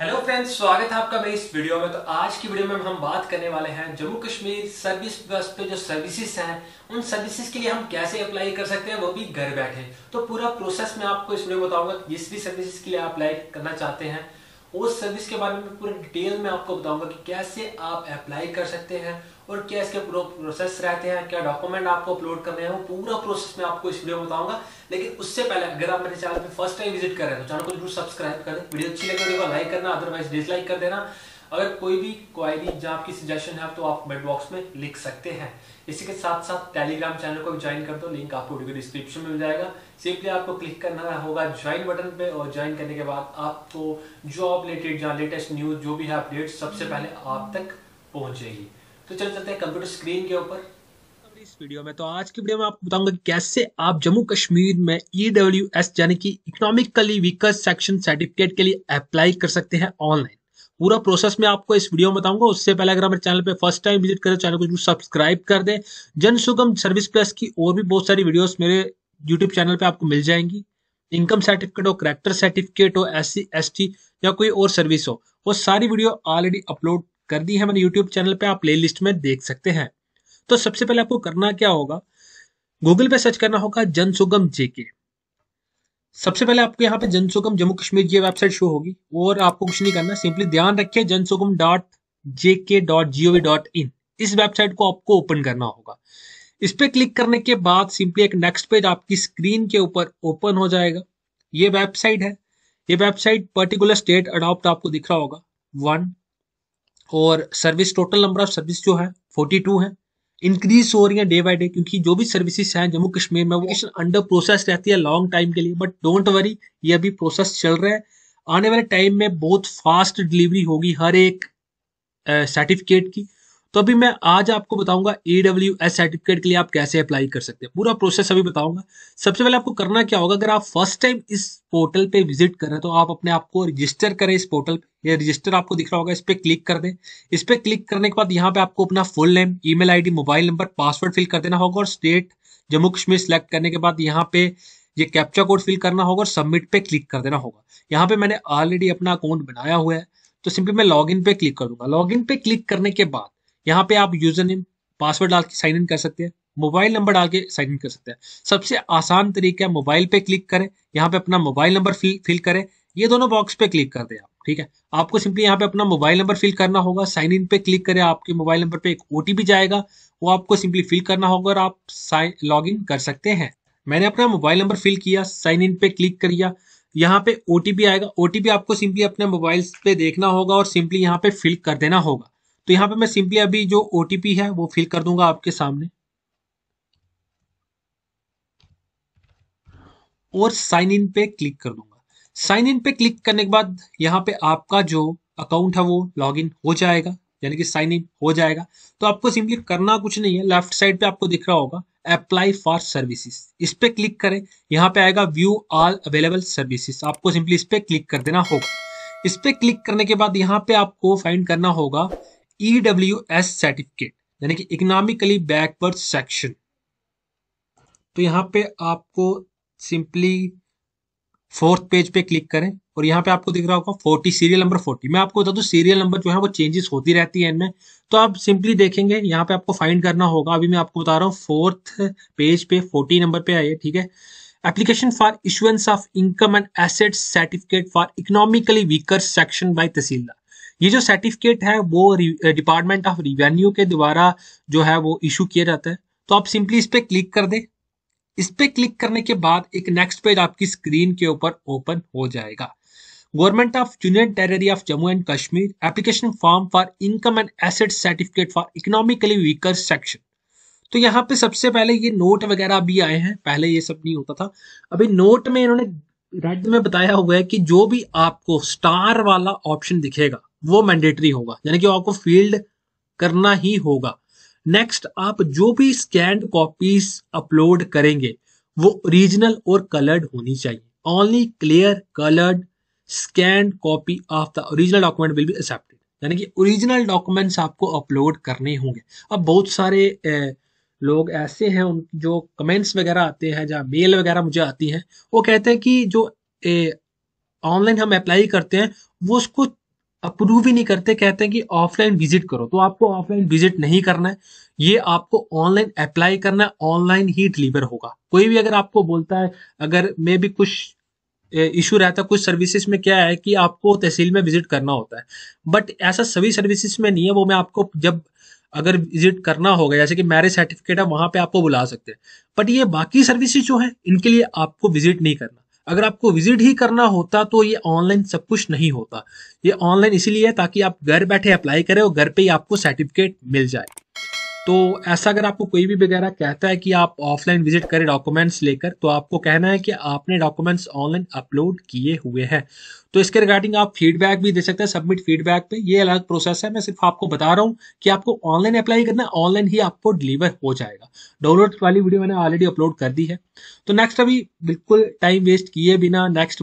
Hello friends स्वागत है आपका मेरी इस वीडियो में तो आज की वीडियो में हम बात करने वाले हैं जम्मू कश्मीर सर्विस बस पे जो सर्विसेज हैं उन सर्विसेज के लिए हम कैसे अप्लाई कर सकते हैं वो भी घर बैठे तो पूरा प्रोसेस मैं आपको इस वीडियो बताऊंगा जिस भी सर्विसेज के लिए आप अप्लाई करना चाहते हैं उस सर्विस के बारे में पूरे डिटेल में आपको बताऊंगा कि कैसे आप अप्लाई कर सकते हैं और क्या इसके प्रोसेस रहते हैं क्या डॉक्यूमेंट आपको अपलोड करने हैं वो पूरा प्रोसेस मैं आपको इस वीडियो में बताऊंगा लेकिन उससे पहले अगर आप मेरे चैनल पर फर्स्ट टाइम विजिट कर रहे हैं तो चैनल को जरूर सब्सक्राइब कर वीडियो अच्छी लगे वीडियो को लाइक करना अदरवाइज डिसलाइक कर देना अगर कोई भी क्वारी जहाँ आपकी सजेशन है तो आप कमेंट बॉक्स में लिख सकते हैं इसी के साथ साथ टेलीग्राम चैनल को ज्वाइन कर दो लिंक आपको वीडियो डिस्क्रिप्शन में मिल जाएगा सिंपली आपको क्लिक करना होगा ज्वाइन बटन पे और ज्वाइन करने के बाद आपको जॉब रिलेटेड या लेटेस्ट न्यूज जो भी है अपडेट सबसे हम्म। पहले आप तक पहुंचेगी तो चल चलते हैं कंप्यूटर स्क्रीन के ऊपर इस वीडियो में तो आज की वीडियो में आपको बताऊंगा कैसे आप जम्मू कश्मीर में ई e यानी कि इकोनॉमिकली वीकर सेक्शन सर्टिफिकेट के लिए अप्लाई कर सकते हैं ऑनलाइन पूरा प्रोसेस मैं आपको इस वीडियो में बताऊंगा उससे पहले अगर हमारे चैनल पे फर्स्ट टाइम विजिट करें चैनल को सब्सक्राइब कर दें जन सुगम सर्विस प्लस की और भी बहुत सारी वीडियोस मेरे यूट्यूब चैनल पे आपको मिल जाएंगी इनकम सर्टिफिकेट हो करेक्टर सर्टिफिकेट हो एस सी या कोई और सर्विस हो वो सारी वीडियो ऑलरेडी अपलोड कर दी है मैंने यूट्यूब चैनल पर आप प्ले में देख सकते हैं तो सबसे पहले आपको करना क्या होगा गूगल पे सर्च करना होगा जन सुगम जेके सबसे पहले आपको यहाँ पे जनसुगम जम्मू कश्मीर ये वेबसाइट शो होगी और आपको कुछ नहीं करना सिंपली ध्यान रखिए Jansugam dot JK dot G O V dot in इस वेबसाइट को आपको ओपन करना होगा इस पर क्लिक करने के बाद सिंपली एक नेक्स्ट पेज आपकी स्क्रीन के ऊपर ओपन हो जाएगा ये वेबसाइट है ये वेबसाइट पर्टिकुलर स्टेट अडॉप्ट आपको दिख रहा होगा वन और service total number of service जो है फोर्टी टू है इंक्रीज हो रही है डे बाय डे क्योंकि जो भी सर्विसेज हैं जम्मू कश्मीर में वो अंडर प्रोसेस रहती है लॉन्ग टाइम के लिए बट डोंट वरी ये अभी प्रोसेस चल रहा है आने वाले टाइम में बहुत फास्ट डिलीवरी होगी हर एक सर्टिफिकेट की तो अभी मैं आज आपको बताऊंगा ईडब्ल्यू एस सर्टिफिकेट के लिए आप कैसे अप्लाई कर सकते हैं पूरा प्रोसेस अभी बताऊंगा सबसे पहले आपको करना क्या होगा अगर आप फर्स्ट टाइम इस पोर्टल पे विजिट कर रहे हैं तो आप अपने आप को रजिस्टर करें इस पोर्टल पे ये रजिस्टर आपको दिख रहा होगा इस पर क्लिक कर दें इस पर क्लिक करने के बाद यहाँ पे आपको अपना full name email mobile number password fill कर देना होगा और स्टेट जम्मू कश्मीर सेलेक्ट करने के बाद यहाँ पे ये कैप्चा कोड फिल करना होगा और सबमिट पे क्लिक कर देना होगा यहाँ पे मैंने ऑलरेडी अपना अकाउंट बनाया हुआ है तो सिंपली मैं लॉगिन पे क्लिक कर दूंगा लॉगिन पे क्लिक करने के बाद यहाँ पे आप यूजर नेम पासवर्ड डाल के साइन इन कर सकते हैं मोबाइल नंबर डाल के साइन इन कर सकते हैं सबसे आसान तरीका है मोबाइल पे क्लिक करें यहाँ पे अपना मोबाइल नंबर फिल फिल करें ये दोनों बॉक्स पे क्लिक कर दें आप ठीक है आपको सिंपली यहाँ पे अपना मोबाइल नंबर फिल करना होगा साइन इन पे क्लिक करें आपके मोबाइल नंबर पे एक ओटीपी जाएगा वो आपको सिंपली फिल करना होगा और आप साइन लॉग इन कर सकते हैं मैंने अपना मोबाइल नंबर फिल किया साइन इन पे क्लिक किया यहाँ पे ओटीपी आएगा ओटीपी आपको सिंपली अपने मोबाइल पे देखना होगा और सिंपली यहाँ पे फिल कर देना होगा तो यहाँ पे मैं सिंपली अभी जो ओ है वो फिल कर दूंगा आपके सामने और साइन इन पे क्लिक कर दूंगा साइन इन पे क्लिक करने के बाद यहाँ पे आपका जो अकाउंट है वो लॉग इन हो जाएगा यानी कि साइन इन हो जाएगा तो आपको सिंपली करना कुछ नहीं है लेफ्ट साइड पे आपको दिख रहा होगा अप्लाई फॉर सर्विसेज इस पे क्लिक करें यहाँ पे आएगा व्यू ऑल अवेलेबल सर्विसेज आपको सिंपली इस पे क्लिक कर देना होगा इस पे क्लिक करने के बाद यहाँ पे आपको फाइंड करना होगा ईडब्ल्यू एस सर्टिफिकेट यानी कि इकोनॉमिकली बैकवर्ड सेक्शन तो यहाँ पे आपको सिंपली फोर्थ पेज पे क्लिक करें और यहाँ पे आपको दिख रहा होगा फोर्टी सीरियल नंबर फोर्टी मैं आपको बता दू सीरियल नंबर जो है वो चेंजेस होती रहती है इनमें तो आप सिंपली देखेंगे यहाँ पे आपको फाइंड करना होगा अभी मैं आपको बता रहा हूँ फोर्थ पेज पे फोर्टी नंबर पे आइए ठीक है application for issuance of income and asset certificate for economically weaker section by tehsildar ये जो सर्टिफिकेट है वो डिपार्टमेंट ऑफ रिवेन्यू के द्वारा जो है वो इशू किया जाता है तो आप सिंपली इस पर क्लिक कर दें इस पर क्लिक करने के बाद एक नेक्स्ट पेज आपकी स्क्रीन के ऊपर ओपन हो जाएगा government of union territory of Jammu and Kashmir application form for income and asset certificate for economically weaker section तो यहाँ पे सबसे पहले ये नोट वगैरह भी आए हैं पहले ये सब नहीं होता था अभी नोट में इन्होंने राज्य में बताया हुआ है कि जो भी आपको स्टार वाला ऑप्शन दिखेगा वो मैंडेटरी होगा यानी कि आपको फील्ड करना ही होगा नेक्स्ट आप जो भी स्कैंड कॉपीज अपलोड करेंगे वो ओरिजिनल और कलर्ड होनी चाहिए only clear coloured scanned copy of the original document will be accepted यानी कि ओरिजिनल डॉक्यूमेंट्स आपको अपलोड करने होंगे अब बहुत सारे ए, लोग ऐसे हैं उन जो कमेंट्स वगैरह आते हैं या मेल वगैरह मुझे आती हैं वो कहते हैं कि जो ऑनलाइन हम अप्लाई करते हैं वो उसको अप्रूव ही नहीं करते कहते हैं कि ऑफलाइन विजिट करो तो आपको ऑफलाइन विजिट नहीं करना है ये आपको ऑनलाइन अप्लाई करना है ऑनलाइन ही डिलीवर होगा कोई भी अगर आपको बोलता है अगर मे भी कुछ इशू रहता है कुछ सर्विसेज में क्या है कि आपको तहसील में विजिट करना होता है बट ऐसा सभी सर्विसेज में नहीं है वो मैं आपको जब अगर विजिट करना होगा जैसे कि मैरिज सर्टिफिकेट है वहां पे आपको बुला सकते हैं बट ये बाकी सर्विसेज जो है इनके लिए आपको विजिट नहीं करना अगर आपको विजिट ही करना होता तो ये ऑनलाइन सब कुछ नहीं होता ये ऑनलाइन इसीलिए है ताकि आप घर बैठे अप्लाई करें और घर पे ही आपको सर्टिफिकेट मिल जाए तो ऐसा अगर आपको कोई भी वगैरह कहता है कि आप ऑफलाइन विजिट करें डॉक्यूमेंट्स लेकर तो आपको कहना है कि आपने डॉक्यूमेंट्स ऑनलाइन अपलोड किए हुए हैं तो इसके रिगार्डिंग आप फीडबैक भी दे सकते हैं सबमिट फीडबैक पे ये अलग प्रोसेस है मैं सिर्फ आपको बता रहा हूँ कि आपको ऑनलाइन अप्लाई करना है ऑनलाइन ही आपको डिलीवर हो जाएगा डाउनलोड वाली वीडियो मैंने ऑलरेडी अपलोड कर दी है तो नेक्स्ट अभी बिल्कुल टाइम वेस्ट किए बिना नेक्स्ट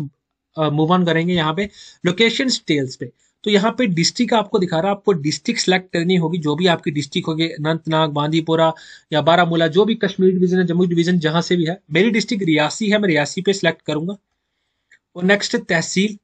मूव ऑन करेंगे यहाँ पे लोकेशन डिटेल्स पे तो यहाँ पे डिस्ट्रिक्ट आपको दिखा रहा है आपको डिस्ट्रिक्ट सेलेक्ट करनी होगी जो भी आपकी डिस्ट्रिक्ट होगी अनंतनाग बांदीपोरा या बारामूला जो भी कश्मीर डिवीजन है जम्मू डिवीजन जहाँ से भी है मेरी डिस्ट्रिक्ट रियासी है मैं रियासी पे सिलेक्ट करूंगा और नेक्स्ट तहसील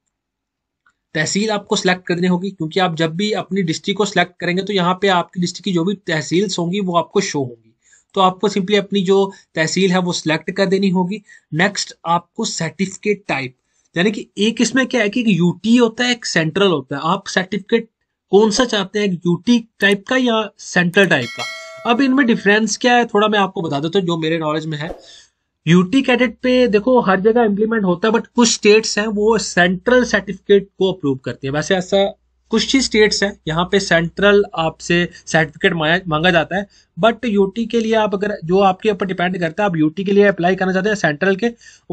तहसील आपको सेलेक्ट करनी होगी क्योंकि आप जब भी अपनी डिस्ट्रिक्ट को सिलेक्ट करेंगे तो यहाँ पे आपकी डिस्ट्रिक्ट की जो भी तहसील्स होंगी वो आपको शो होंगी तो आपको सिंपली अपनी जो तहसील है वो सिलेक्ट कर देनी होगी नेक्स्ट आपको सर्टिफिकेट टाइप यानी कि एक इसमें क्या है कि यूटी होता है एक सेंट्रल होता है आप सर्टिफिकेट कौन सा चाहते हैं यूटी टाइप का या सेंट्रल टाइप का अब इनमें डिफरेंस क्या है थोड़ा मैं आपको बता देता हूँ जो मेरे नॉलेज में है यूटी कैडेट पे देखो हर जगह इम्प्लीमेंट होता है बट कुछ स्टेट्स हैं वो सेंट्रल सर्टिफिकेट को अप्रूव करती है वैसे ऐसा कुछ ही स्टेट्स हैं यहाँ पे सेंट्रल आपसे सर्टिफिकेट मांगा जाता है बट यूटी के लिए आप अगर जो आपके ऊपर डिपेंड करता है आप यूटी के लिए अप्लाई करना चाहते हैं सेंट्रल के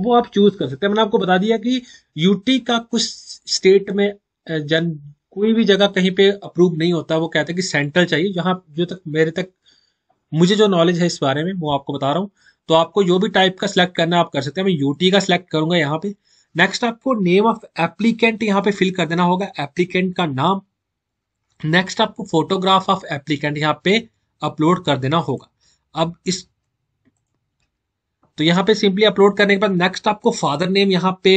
वो आप चूज कर सकते हैं मैंने आपको बता दिया कि यूटी का कुछ स्टेट में जन कोई भी जगह कहीं पे अप्रूव नहीं होता वो कहते हैं कि सेंट्रल चाहिए जहाँ जो तक मेरे तक मुझे जो नॉलेज है इस बारे में वो आपको बता रहा हूँ तो आपको जो भी टाइप का सिलेक्ट करना आप कर सकते हैं मैं यूटी का सिलेक्ट करूंगा यहाँ पे नेक्स्ट आपको नेम ऑफ एप्लीकेंट यहाँ पे फिल कर देना होगा एप्लीकेंट का नाम नेक्स्ट आपको फोटोग्राफ ऑफ एप्लीकेंट यहाँ पे अपलोड कर देना होगा अब इस तो यहाँ पे सिंपली अपलोड करने के बाद नेक्स्ट आपको फादर नेम यहाँ पे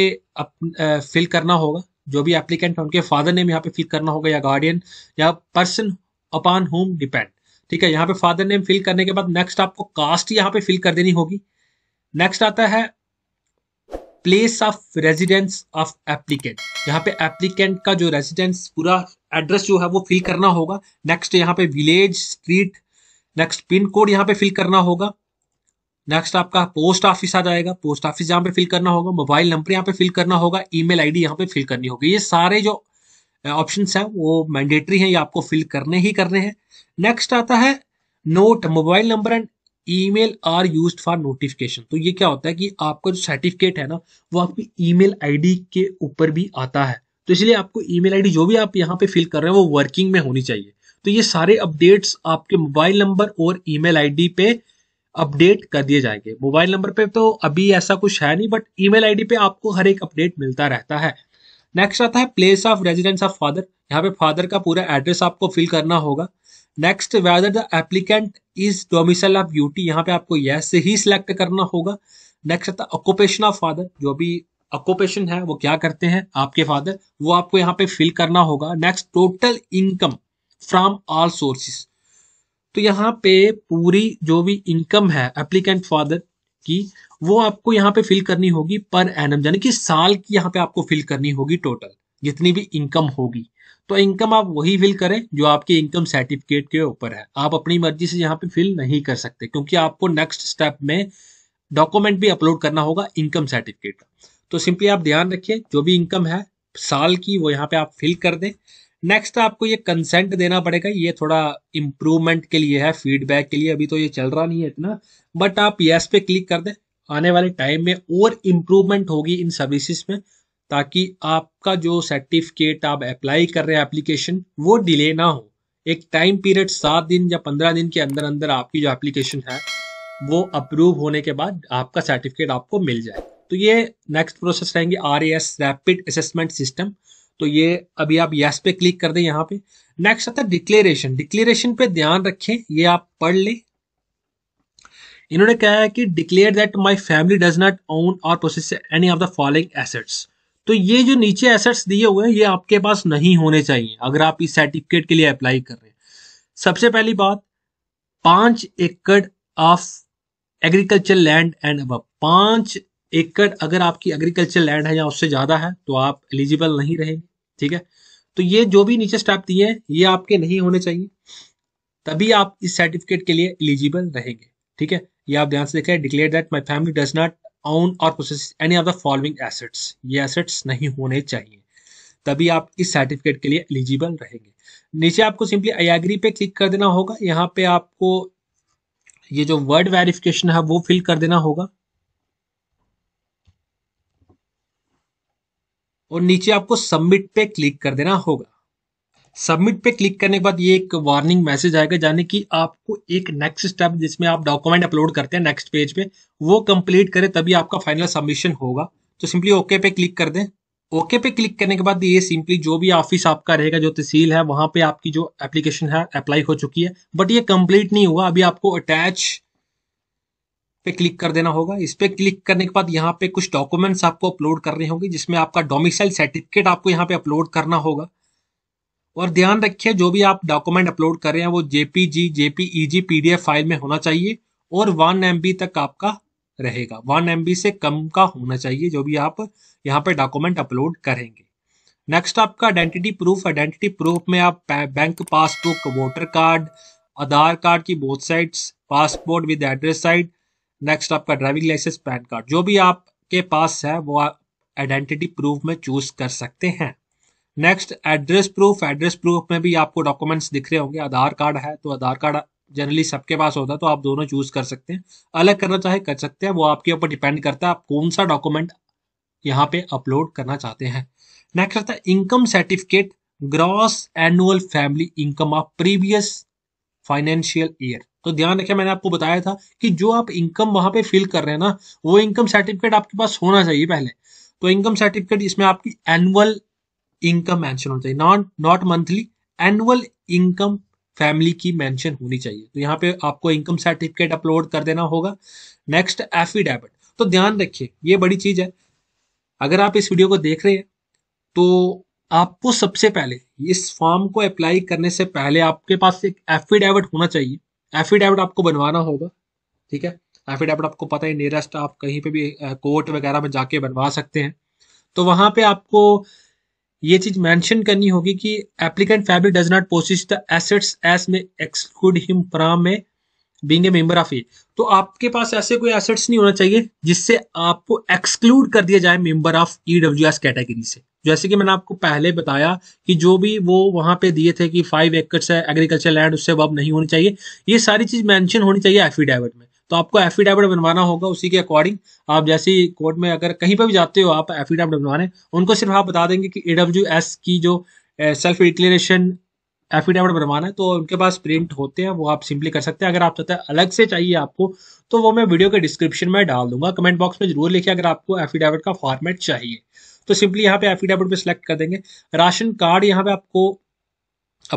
फिल करना होगा जो भी एप्लीकेंट है उनके फादर नेम यहाँ पे फिल करना होगा या गार्डियन या पर्सन अपॉन होम डिपेंड ठीक है यहाँ पे फादर नेम फिल करने के बाद नेक्स्ट आपको कास्ट यहाँ पे फिल कर देनी होगी नेक्स्ट आता है place of residence of applicant यहाँ पे एप्लीकेंट का जो रेजिडेंस पूरा एड्रेस जो है वो फिल करना होगा नेक्स्ट यहाँ पे village street next pin code यहाँ पे फिल करना होगा नेक्स्ट आपका पोस्ट ऑफिस आ जाएगा पोस्ट ऑफिस यहाँ पे फिल करना होगा मोबाइल नंबर यहाँ पे फिल करना होगा ईमेल आईडी यहाँ पे फिल करनी होगी ये सारे जो ऑप्शन हैं वो मैंडेटरी हैं ये आपको फिल करने ही करने हैं नेक्स्ट आता है note mobile number and email are use for notification तो ये क्या होता है कि आपका जो सर्टिफिकेट है ना वो आपकी ईमेल आईडी के ऊपर भी आता है तो इसलिए आपको ईमेल आईडी जो भी आप यहाँ पे फिल कर रहे हैं वो वर्किंग में होनी चाहिए तो ये सारे अपडेट्स आपके मोबाइल नंबर और ईमेल आईडी पे अपडेट कर दिए जाएंगे मोबाइल नंबर पे तो अभी ऐसा कुछ है नहीं बट ईमेल आईडी पे आपको हर एक अपडेट मिलता रहता है नेक्स्ट आता है place of residence of father यहाँ पे फादर का पूरा एड्रेस आपको फिल करना होगा next whether the applicant is domicile of duty यहाँ पे आपको यस से ही सिलेक्ट करना होगा नेक्स्ट आता ऑक्यूपेशन ऑफ फादर जो भी ऑक्यूपेशन है वो क्या करते हैं आपके फादर वो आपको यहाँ पे फिल करना होगा next total income from all sources तो यहाँ पे पूरी जो भी इनकम है एप्लीकेंट फादर की वो आपको यहाँ पे फिल करनी होगी पर एनम यानी कि साल की यहाँ पे आपको फिल करनी होगी टोटल जितनी भी इनकम होगी तो इनकम आप वही फिल करें जो आपकी इनकम सर्टिफिकेट के ऊपर है आप अपनी मर्जी से यहाँ पे फिल नहीं कर सकते क्योंकि आपको नेक्स्ट स्टेप में डॉक्यूमेंट भी अपलोड करना होगा इनकम सर्टिफिकेट का तो सिंपली आप ध्यान रखिए जो भी इनकम है साल की वो यहाँ पे आप फिल कर दें नेक्स्ट आपको ये कंसेंट देना पड़ेगा ये थोड़ा इम्प्रूवमेंट के लिए है फीडबैक के लिए अभी तो ये चल रहा नहीं है इतना बट आप यस पे क्लिक कर दें आने वाले टाइम में और इम्प्रूवमेंट होगी इन सर्विसेज में ताकि आपका जो सर्टिफिकेट आप अप्लाई कर रहे हैं एप्लीकेशन वो डिले ना हो एक टाइम पीरियड सात दिन या पंद्रह दिन के अंदर अंदर आपकी जो एप्लीकेशन है वो अप्रूव होने के बाद आपका सर्टिफिकेट आपको मिल जाए तो ये नेक्स्ट प्रोसेस रहेंगे R S rapid assessment system तो ये अभी आप यस पे क्लिक कर दें यहाँ पे नेक्स्ट आता है डिक्लेरेशन डिक्लेरेशन पे ध्यान रखें ये आप पढ़ लें इन्होंने कहा है कि declare that my family does not own or possess any of the following assets तो ये जो नीचे एसेट्स दिए हुए हैं ये आपके पास नहीं होने चाहिए अगर आप इस सर्टिफिकेट के लिए अप्लाई कर रहे हैं सबसे पहली बात पांच एकड़ ऑफ एग्रीकल्चर लैंड एंड अब पांच एकड़ अगर आपकी एग्रीकल्चर लैंड है या उससे ज्यादा है तो आप एलिजिबल नहीं रहेंगे ठीक है तो ये जो भी नीचे स्टेप दिए हैं ये आपके नहीं होने चाहिए तभी आप इस सर्टिफिकेट के लिए एलिजिबल रहेंगे ठीक है ये आप ध्यान से देखें declare that my family does not own or possess any of the following assets ये एसेट्स नहीं होने चाहिए तभी आप इस सर्टिफिकेट के लिए एलिजिबल रहेंगे नीचे आपको सिंपली आई एग्री पे क्लिक कर देना होगा यहाँ पे आपको ये जो वर्ड वेरिफिकेशन है वो फिल कर देना होगा और नीचे आपको सबमिट पे क्लिक कर देना होगा सबमिट पे क्लिक करने के बाद ये एक वार्निंग मैसेज आएगा यानी कि आपको एक नेक्स्ट स्टेप जिसमें आप डॉक्यूमेंट अपलोड करते हैं नेक्स्ट पेज पे वो कंप्लीट करें तभी आपका फाइनल सबमिशन होगा तो सिंपली ओके पे क्लिक कर दें ओके पे क्लिक करने के बाद ये सिंपली जो भी ऑफिस आपका रहेगा जो तहसील है वहां पे आपकी जो एप्लीकेशन है अप्लाई हो चुकी है बट ये कंप्लीट नहीं हुआ अभी आपको अटैच पे क्लिक कर देना होगा इस पे क्लिक करने के बाद यहाँ पे कुछ डॉक्यूमेंट्स आपको अपलोड करने होंगे जिसमें आपका डोमिसाइल सर्टिफिकेट आपको यहाँ पे अपलोड करना होगा और ध्यान रखिए जो भी आप डॉक्यूमेंट अपलोड कर रहे हैं वो जेपीजी जेपीईजी पीडीएफ फाइल में होना चाहिए और वन एम तक आपका रहेगा वन एम से कम का होना चाहिए जो भी आप यहाँ पे डॉक्यूमेंट अपलोड करेंगे नेक्स्ट आपका आइडेंटिटी प्रूफ आइडेंटिटी प्रूफ में आप bank passbook voter card Aadhaar card की both sides passport with address side next आपका ड्राइविंग लाइसेंस पैन कार्ड जो भी आपके पास है वो आप आइडेंटिटी प्रूफ में चूज कर सकते हैं next address proof address proof में भी आपको डॉक्यूमेंट्स दिख रहे होंगे आधार कार्ड है तो आधार कार्ड जनरली सबके पास होता है तो आप दोनों चूज कर सकते हैं अलग करना चाहे कर सकते हैं वो आपके ऊपर डिपेंड करता है आप कौन सा डॉक्यूमेंट यहाँ पे अपलोड करना चाहते हैं नेक्स्ट रहता है income certificate gross annual family income of previous financial year तो ध्यान रखें मैंने आपको बताया था कि जो आप इनकम वहां पे फिल कर रहे हैं ना वो इनकम सर्टिफिकेट आपके पास होना चाहिए पहले तो इनकम सर्टिफिकेट इसमें आपकी एनुअल इनकम मेंशन होना चाहिए not not monthly annual income family की मेंशन होनी चाहिए तो यहाँ पे आपको इनकम सर्टिफिकेट अपलोड कर देना होगा नेक्स्ट एफिडेविट तो ध्यान रखिए ये बड़ी चीज है अगर आप इस वीडियो को देख रहे हैं तो आपको सबसे पहले इस फॉर्म को अप्लाई करने से पहले आपके पास एक एफिडेविट होना चाहिए एफिडेविट आपको बनवाना होगा ठीक है एफिडेविट आपको पता है नियरेस्ट आप कहीं पे भी कोर्ट वगैरह में जाके बनवा सकते हैं तो वहां पे आपको ये चीज मेंशन करनी होगी कि applicant fabric does not possess the assets as में एक्सक्लूड हिम फ्रॉम में being a member of a तो आपके पास ऐसे कोई एसेट्स नहीं होना चाहिए जिससे आपको एक्सक्लूड कर दिया जाए member of E W S category से जैसे कि मैंने आपको पहले बताया कि जो भी वो वहां पे दिए थे कि फाइव एकड़ है एग्रीकल्चर लैंड उससे अब नहीं होनी चाहिए ये सारी चीज मेंशन होनी चाहिए एफिडेविट में तो आपको एफिडेविट बनवाना होगा उसी के अकॉर्डिंग आप जैसे ही कोर्ट में अगर कहीं पर भी जाते हो आप एफिडेविट बनवाने उनको सिर्फ आप बता देंगे कि ए की जो सेल्फ डिक्लेरेशन एफिडेविट बनवाना है तो उनके पास प्रिंट होते हैं वो आप सिंपली कर सकते हैं अगर आप चाहते हैं अलग से चाहिए आपको तो वो मैं वीडियो के डिस्क्रिप्शन में डाल दूंगा कमेंट बॉक्स में जरूर लिखिए अगर आपको एफिडेविट का फॉर्मेट चाहिए तो सिंपली यहाँ पे एफिडेविट पे सिलेक्ट कर देंगे राशन कार्ड यहाँ पे आपको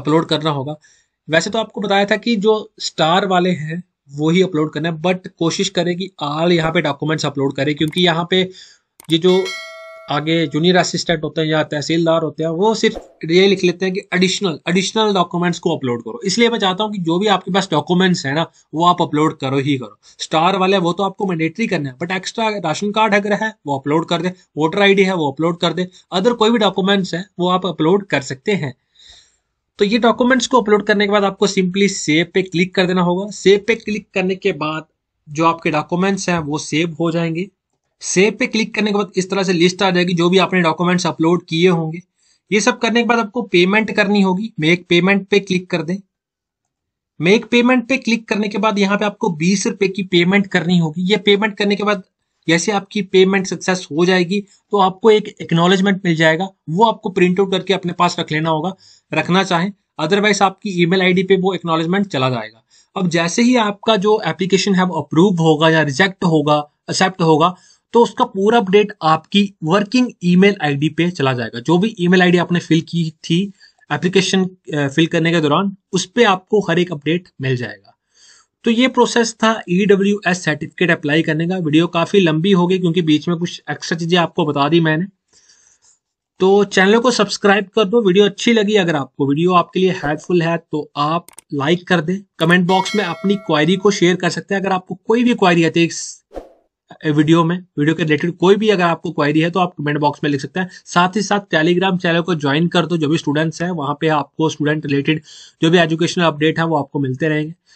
अपलोड करना होगा वैसे तो आपको बताया था कि जो स्टार वाले हैं वो ही अपलोड करना है बट कोशिश करें कि आल यहाँ पे डॉक्यूमेंट्स अपलोड करें क्योंकि यहाँ पे ये जो आगे जूनियर असिस्टेंट होते हैं या तहसीलदार होते हैं वो सिर्फ ये लिख लेते हैं कि एडिशनल एडिशनल डॉक्यूमेंट्स को अपलोड करो इसलिए मैं चाहता हूँ कि जो भी आपके पास डॉक्यूमेंट्स है ना वो आप अपलोड करो ही करो स्टार वाले वो तो आपको मैंडेटरी करना है बट एक्स्ट्रा राशन कार्ड अगर है वो अपलोड कर दे वोटर आई है वो अपलोड कर दे अदर कोई भी डॉक्यूमेंट्स है वो आप अपलोड कर सकते हैं तो ये डॉक्यूमेंट्स को अपलोड करने के बाद आपको सिंपली सेव पे क्लिक कर देना होगा सेव पे क्लिक करने के बाद जो आपके डॉक्यूमेंट्स हैं वो सेव हो जाएंगे सेव पे क्लिक करने के बाद इस तरह से लिस्ट आ जाएगी जो भी आपने डॉक्यूमेंट्स अपलोड किए होंगे ये सब करने के बाद आपको पेमेंट करनी होगी मेक पेमेंट पे क्लिक कर दें मेक पेमेंट पे क्लिक करने के बाद यहाँ पे आपको बीस रुपए की पेमेंट करनी होगी ये पेमेंट करने के बाद जैसे आपकी पेमेंट सक्सेस हो जाएगी तो आपको एक एक्नोलेजमेंट मिल जाएगा वो आपको प्रिंट आउट करके अपने पास रख लेना होगा रखना चाहें अदरवाइज आपकी ईमेल आईडी पे वो एक्नोलेजमेंट चला जाएगा अब जैसे ही आपका जो एप्लीकेशन है वो अप्रूव होगा या रिजेक्ट होगा एक्सेप्ट होगा तो उसका पूरा अपडेट आपकी वर्किंग ईमेल आईडी पे चला जाएगा जो भी ईमेल आईडी आपने फिल की थी एप्लीकेशन फिल करने के दौरान उस पर आपको हर एक अपडेट मिल जाएगा तो ये प्रोसेस था E W S certificate apply करने का वीडियो काफ़ी लंबी होगी क्योंकि बीच में कुछ एक्स्ट्रा चीज़ें आपको बता दी मैंने तो चैनल को सब्सक्राइब कर दो वीडियो अच्छी लगी अगर आपको वीडियो आपके लिए हेल्पफुल है तो आप लाइक कर दें कमेंट बॉक्स में अपनी क्वायरी को शेयर कर सकते हैं अगर आपको कोई भी क्वायरी आती है इस वीडियो में वीडियो के रिलेटेड कोई भी अगर आपको क्वायरी है तो आप कमेंट बॉक्स में लिख सकते हैं साथ ही साथ टेलीग्राम चैनल को ज्वाइन कर दो जो भी स्टूडेंट्स हैं वहां पे आपको स्टूडेंट रिलेटेड जो भी एजुकेशनल अपडेट है वो आपको मिलते रहेंगे